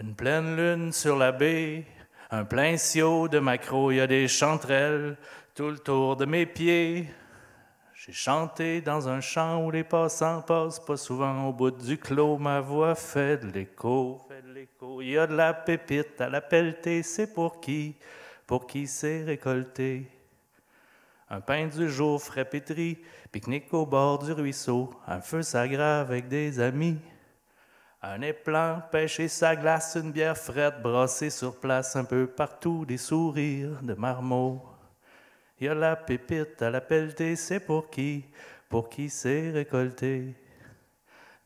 Une pleine lune sur la baie, un plein ciot de macro, il y a des chanterelles tout le tour de mes pieds. J'ai chanté dans un champ où les passants passent pas souvent au bout du clos. Ma voix fait de l'écho, fait l'écho. Il y a de la pépite à la pelletée, c'est pour qui, pour qui c'est récolté. Un pain du jour frais pétri, pique-nique au bord du ruisseau, un feu s'aggrave avec des amis. Un éplan, pêcher sa glace, une bière frette, brasser sur place un peu partout des sourires de marmots. Y a la pépite à la pelletée, c'est pour qui, pour qui c'est récolté.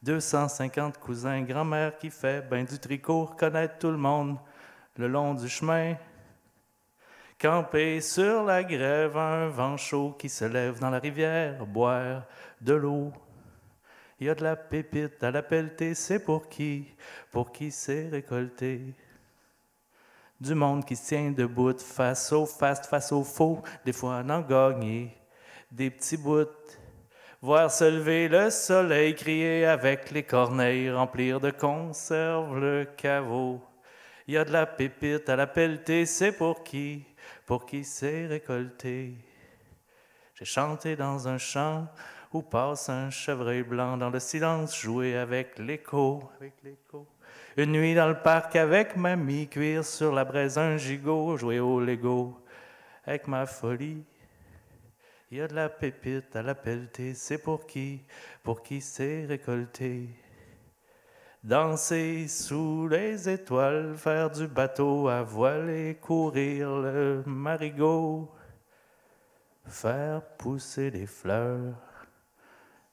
250 cousins, grand-mère qui fait ben du tricot, connaître tout le monde le long du chemin. Camper sur la grève, un vent chaud qui se lève dans la rivière, boire de l'eau il y a de la pépite à la pelletée, c'est pour qui? Pour qui c'est récolté? Du monde qui se tient debout, face au faste, face au faux, des fois en gagner, des petits bouts. Voir se lever le soleil, crier avec les corneilles, remplir de conserve le caveau. Il y a de la pépite à la pelletée, c'est pour qui? Pour qui c'est récolté? J'ai chanté dans un champ où passe un chevreuil blanc dans le silence, jouer avec l'écho. Une nuit dans le parc avec mamie, cuire sur la braise un gigot, jouer au Lego avec ma folie. Il y a de la pépite à la pelletée, c'est pour qui, pour qui c'est récolté. Danser sous les étoiles, faire du bateau à voile et courir le marigot, faire pousser des fleurs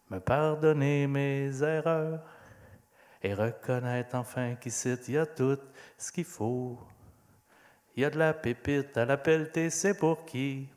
me pardonner mes erreurs et reconnaître enfin qu'ici, il y a tout ce qu'il faut. Il y a de la pépite à la pelletée, c'est pour qui?